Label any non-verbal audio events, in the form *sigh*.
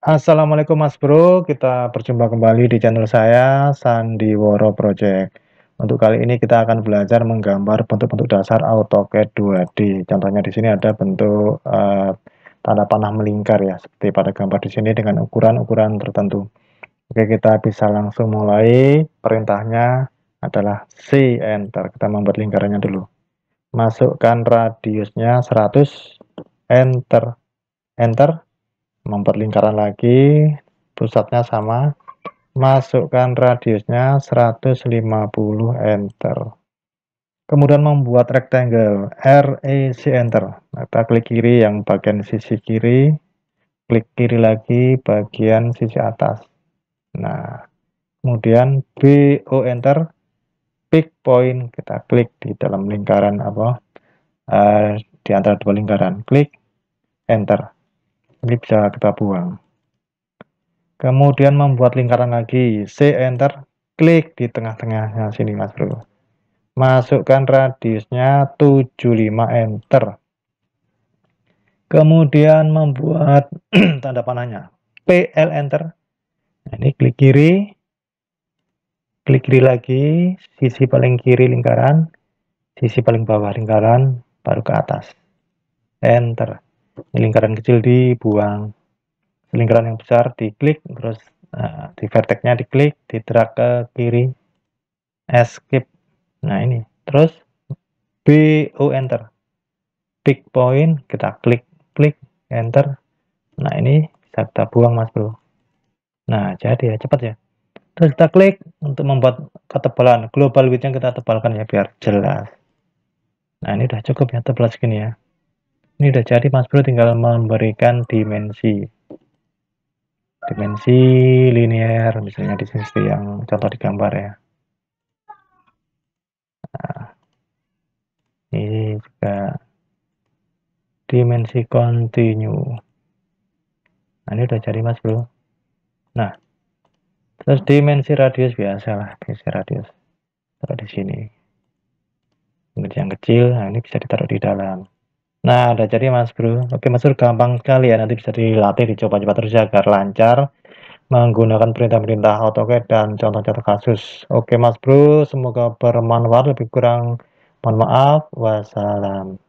Assalamualaikum Mas Bro, kita berjumpa kembali di channel saya Sandiworo Project. Untuk kali ini kita akan belajar menggambar bentuk-bentuk dasar AutoCAD 2D. Contohnya di sini ada bentuk uh, tanda panah melingkar ya, seperti pada gambar di sini dengan ukuran-ukuran tertentu. Oke, kita bisa langsung mulai. Perintahnya adalah C enter. Kita membuat lingkarannya dulu. Masukkan radiusnya 100 enter. Enter memperlingkaran lagi pusatnya sama masukkan radiusnya 150 enter kemudian membuat rectangle RAC e, enter nah, kita klik kiri yang bagian sisi kiri klik kiri lagi bagian sisi atas nah kemudian BO enter pick point kita klik di dalam lingkaran apa uh, di antara dua lingkaran klik enter ini bisa kita buang. Kemudian membuat lingkaran lagi. C, Enter. Klik di tengah-tengahnya sini, Mas Bro. Masukkan radiusnya 75, Enter. Kemudian membuat *clears throat* tanda panahnya. PL, Enter. Nah, ini klik kiri. Klik kiri lagi. Sisi paling kiri lingkaran. Sisi paling bawah lingkaran. Baru ke atas. Enter lingkaran kecil dibuang lingkaran yang besar diklik terus uh, di vertexnya diklik di drag ke kiri escape nah ini terus b O enter pick point kita klik klik enter nah ini bisa kita buang mas bro nah jadi ya cepat ya terus kita klik untuk membuat ketebalan global widthnya kita tebalkan ya biar jelas nah ini udah cukup ya tebal segini ya ini udah jadi Mas Bro tinggal memberikan dimensi. Dimensi linear misalnya di sini yang contoh di gambar ya. Nah, ini juga dimensi continue. Nah, ini udah jadi Mas Bro. Nah, terus dimensi radius biasa lah, dimensi radius. Taruh di sini. Yang kecil, nah ini bisa ditaruh di dalam. Nah, udah jadi Mas Bro. Oke Mas Bro, gampang sekali ya. Nanti bisa dilatih, dicoba-coba terus ya, agar lancar menggunakan perintah-perintah AutoCAD dan contoh-contoh kasus. Oke Mas Bro, semoga bermanfaat. Lebih kurang mohon maaf. Wassalam.